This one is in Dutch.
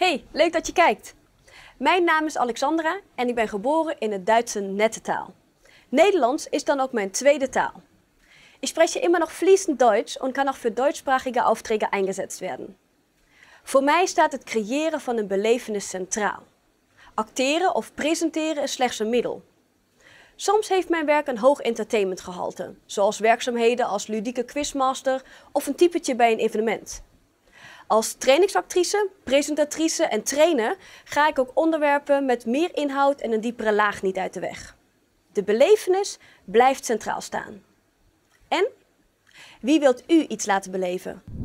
Hey, leuk dat je kijkt. Mijn naam is Alexandra en ik ben geboren in het Duitse nette taal. Nederlands is dan ook mijn tweede Taal. Ik spreek je immer nog fließend Duits en kan nog voor Duitssprachige aftrekken ingezet worden. Voor mij staat het creëren van een belevenis centraal. Acteren of presenteren is slechts een middel. Soms heeft mijn werk een hoog entertainmentgehalte, zoals werkzaamheden als ludieke quizmaster of een typetje bij een evenement. Als trainingsactrice, presentatrice en trainer ga ik ook onderwerpen met meer inhoud en een diepere laag niet uit de weg. De belevenis blijft centraal staan. En wie wilt u iets laten beleven?